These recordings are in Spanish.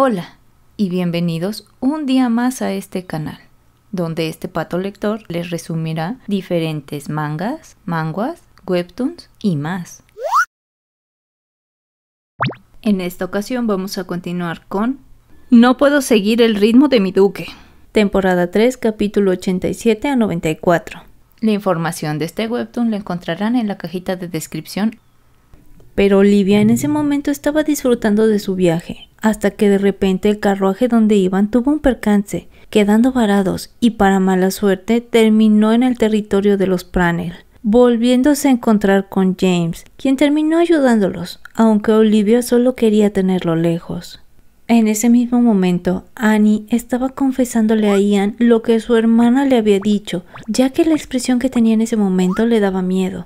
Hola y bienvenidos un día más a este canal, donde este pato lector les resumirá diferentes mangas, manguas, webtoons y más. En esta ocasión vamos a continuar con No puedo seguir el ritmo de mi duque. Temporada 3, capítulo 87 a 94. La información de este webtoon la encontrarán en la cajita de descripción. Pero Olivia en ese momento estaba disfrutando de su viaje hasta que de repente el carruaje donde iban tuvo un percance, quedando varados y para mala suerte terminó en el territorio de los Pranel, volviéndose a encontrar con James, quien terminó ayudándolos, aunque Olivia solo quería tenerlo lejos. En ese mismo momento, Annie estaba confesándole a Ian lo que su hermana le había dicho, ya que la expresión que tenía en ese momento le daba miedo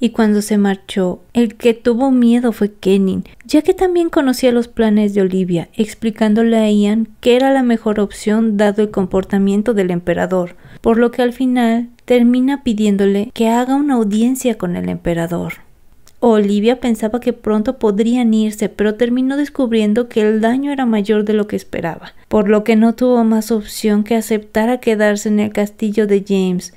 y cuando se marchó, el que tuvo miedo fue Kenning, ya que también conocía los planes de Olivia, explicándole a Ian que era la mejor opción dado el comportamiento del emperador, por lo que al final termina pidiéndole que haga una audiencia con el emperador. Olivia pensaba que pronto podrían irse, pero terminó descubriendo que el daño era mayor de lo que esperaba, por lo que no tuvo más opción que aceptar a quedarse en el castillo de James,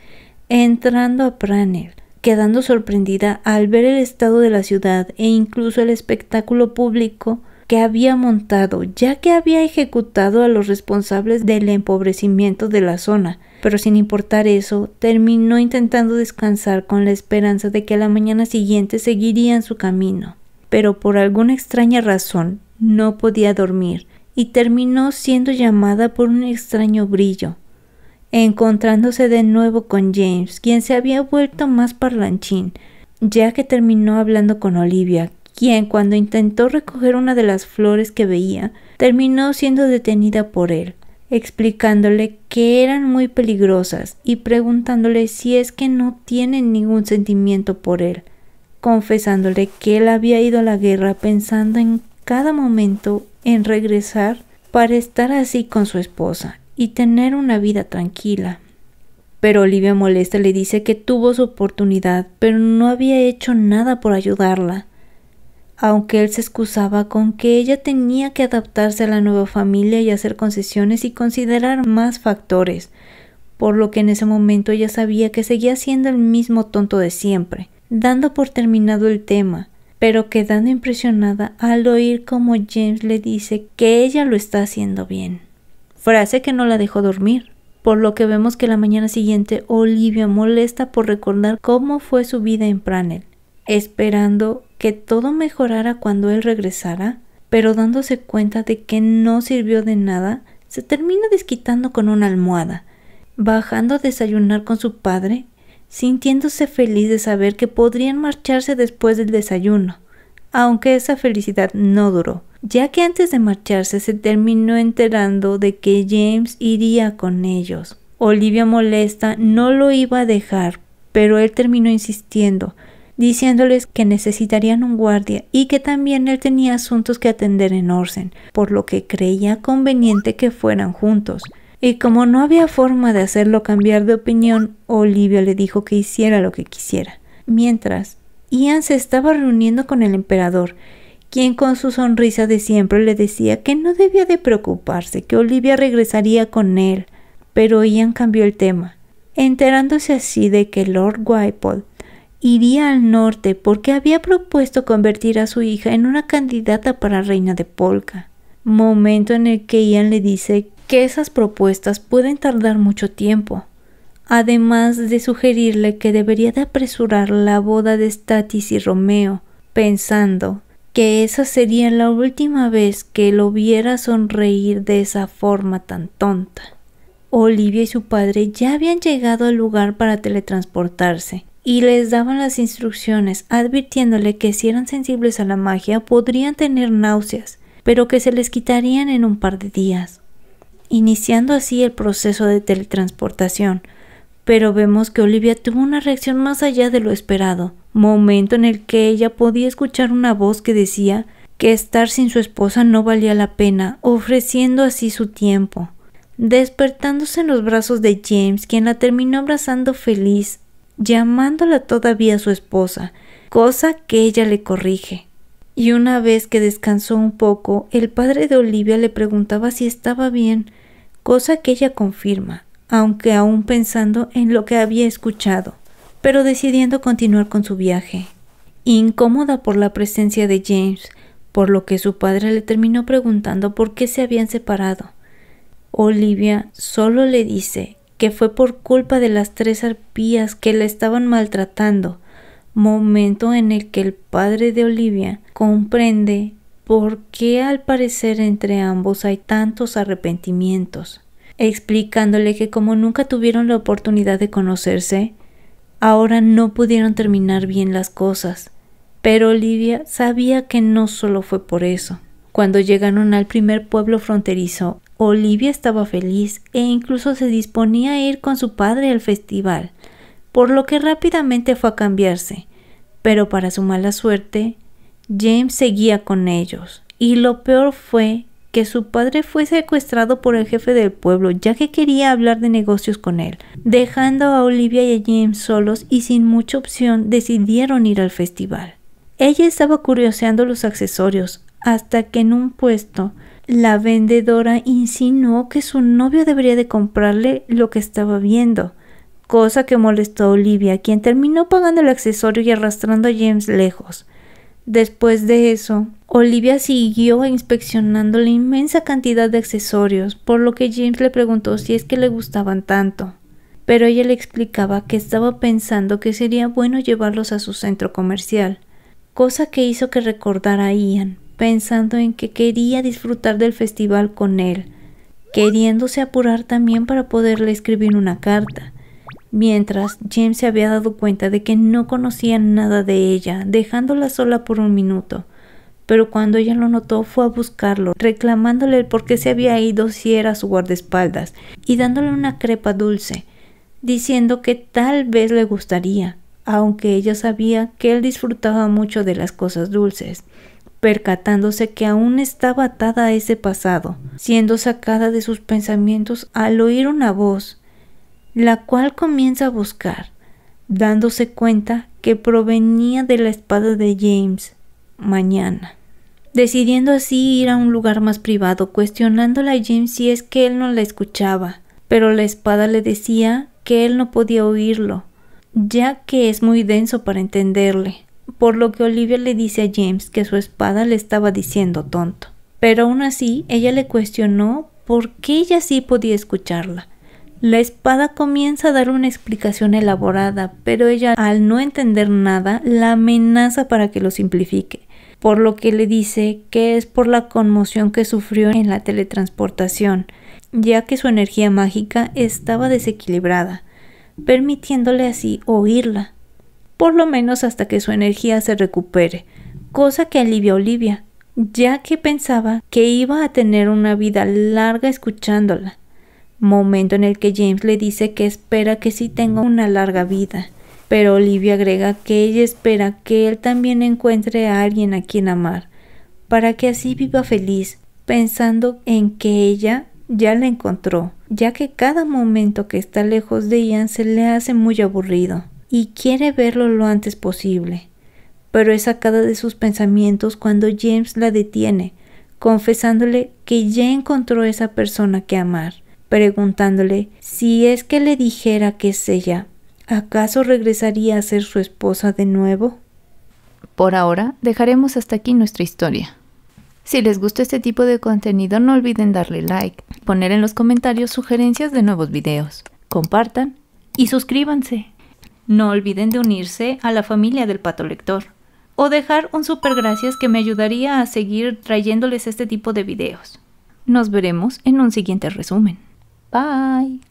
entrando a Pranel, quedando sorprendida al ver el estado de la ciudad e incluso el espectáculo público que había montado, ya que había ejecutado a los responsables del empobrecimiento de la zona. Pero sin importar eso, terminó intentando descansar con la esperanza de que a la mañana siguiente seguirían su camino. Pero por alguna extraña razón no podía dormir y terminó siendo llamada por un extraño brillo, encontrándose de nuevo con James, quien se había vuelto más parlanchín, ya que terminó hablando con Olivia, quien cuando intentó recoger una de las flores que veía, terminó siendo detenida por él, explicándole que eran muy peligrosas y preguntándole si es que no tienen ningún sentimiento por él, confesándole que él había ido a la guerra pensando en cada momento en regresar para estar así con su esposa y tener una vida tranquila. Pero Olivia molesta le dice que tuvo su oportunidad, pero no había hecho nada por ayudarla. Aunque él se excusaba con que ella tenía que adaptarse a la nueva familia y hacer concesiones y considerar más factores, por lo que en ese momento ella sabía que seguía siendo el mismo tonto de siempre, dando por terminado el tema, pero quedando impresionada al oír como James le dice que ella lo está haciendo bien frase que no la dejó dormir, por lo que vemos que la mañana siguiente Olivia molesta por recordar cómo fue su vida en Pranel, esperando que todo mejorara cuando él regresara, pero dándose cuenta de que no sirvió de nada, se termina desquitando con una almohada, bajando a desayunar con su padre, sintiéndose feliz de saber que podrían marcharse después del desayuno aunque esa felicidad no duró, ya que antes de marcharse se terminó enterando de que James iría con ellos. Olivia molesta no lo iba a dejar, pero él terminó insistiendo, diciéndoles que necesitarían un guardia y que también él tenía asuntos que atender en Orsen, por lo que creía conveniente que fueran juntos. Y como no había forma de hacerlo cambiar de opinión, Olivia le dijo que hiciera lo que quisiera. Mientras, Ian se estaba reuniendo con el emperador, quien con su sonrisa de siempre le decía que no debía de preocuparse, que Olivia regresaría con él. Pero Ian cambió el tema, enterándose así de que Lord Whipple iría al norte porque había propuesto convertir a su hija en una candidata para reina de Polka. Momento en el que Ian le dice que esas propuestas pueden tardar mucho tiempo además de sugerirle que debería de apresurar la boda de Statis y Romeo, pensando que esa sería la última vez que lo viera sonreír de esa forma tan tonta. Olivia y su padre ya habían llegado al lugar para teletransportarse, y les daban las instrucciones, advirtiéndole que si eran sensibles a la magia podrían tener náuseas, pero que se les quitarían en un par de días, iniciando así el proceso de teletransportación, pero vemos que Olivia tuvo una reacción más allá de lo esperado, momento en el que ella podía escuchar una voz que decía que estar sin su esposa no valía la pena, ofreciendo así su tiempo. Despertándose en los brazos de James, quien la terminó abrazando feliz, llamándola todavía su esposa, cosa que ella le corrige. Y una vez que descansó un poco, el padre de Olivia le preguntaba si estaba bien, cosa que ella confirma, aunque aún pensando en lo que había escuchado, pero decidiendo continuar con su viaje. Incómoda por la presencia de James, por lo que su padre le terminó preguntando por qué se habían separado. Olivia solo le dice que fue por culpa de las tres arpías que la estaban maltratando, momento en el que el padre de Olivia comprende por qué al parecer entre ambos hay tantos arrepentimientos explicándole que como nunca tuvieron la oportunidad de conocerse, ahora no pudieron terminar bien las cosas. Pero Olivia sabía que no solo fue por eso. Cuando llegaron al primer pueblo fronterizo, Olivia estaba feliz e incluso se disponía a ir con su padre al festival, por lo que rápidamente fue a cambiarse. Pero para su mala suerte, James seguía con ellos, y lo peor fue que su padre fue secuestrado por el jefe del pueblo, ya que quería hablar de negocios con él. Dejando a Olivia y a James solos y sin mucha opción, decidieron ir al festival. Ella estaba curioseando los accesorios, hasta que en un puesto la vendedora insinuó que su novio debería de comprarle lo que estaba viendo, cosa que molestó a Olivia, quien terminó pagando el accesorio y arrastrando a James lejos. Después de eso, Olivia siguió inspeccionando la inmensa cantidad de accesorios, por lo que James le preguntó si es que le gustaban tanto. Pero ella le explicaba que estaba pensando que sería bueno llevarlos a su centro comercial, cosa que hizo que recordara a Ian, pensando en que quería disfrutar del festival con él, queriéndose apurar también para poderle escribir una carta. Mientras, James se había dado cuenta de que no conocía nada de ella, dejándola sola por un minuto. Pero cuando ella lo notó fue a buscarlo, reclamándole el por qué se había ido si era su guardaespaldas, y dándole una crepa dulce, diciendo que tal vez le gustaría, aunque ella sabía que él disfrutaba mucho de las cosas dulces, percatándose que aún estaba atada a ese pasado, siendo sacada de sus pensamientos al oír una voz la cual comienza a buscar, dándose cuenta que provenía de la espada de James, mañana. Decidiendo así ir a un lugar más privado, cuestionándola a James si es que él no la escuchaba, pero la espada le decía que él no podía oírlo, ya que es muy denso para entenderle, por lo que Olivia le dice a James que su espada le estaba diciendo tonto. Pero aún así, ella le cuestionó por qué ella sí podía escucharla, la espada comienza a dar una explicación elaborada, pero ella al no entender nada la amenaza para que lo simplifique, por lo que le dice que es por la conmoción que sufrió en la teletransportación, ya que su energía mágica estaba desequilibrada, permitiéndole así oírla, por lo menos hasta que su energía se recupere, cosa que alivia a Olivia, ya que pensaba que iba a tener una vida larga escuchándola momento en el que James le dice que espera que sí tenga una larga vida, pero Olivia agrega que ella espera que él también encuentre a alguien a quien amar, para que así viva feliz, pensando en que ella ya la encontró, ya que cada momento que está lejos de Ian se le hace muy aburrido y quiere verlo lo antes posible. Pero es sacada de sus pensamientos cuando James la detiene, confesándole que ya encontró esa persona que amar preguntándole si es que le dijera que es ella, ¿acaso regresaría a ser su esposa de nuevo? Por ahora, dejaremos hasta aquí nuestra historia. Si les gusta este tipo de contenido, no olviden darle like, poner en los comentarios sugerencias de nuevos videos, compartan y suscríbanse. No olviden de unirse a la familia del Pato Lector o dejar un super gracias que me ayudaría a seguir trayéndoles este tipo de videos. Nos veremos en un siguiente resumen. Bye.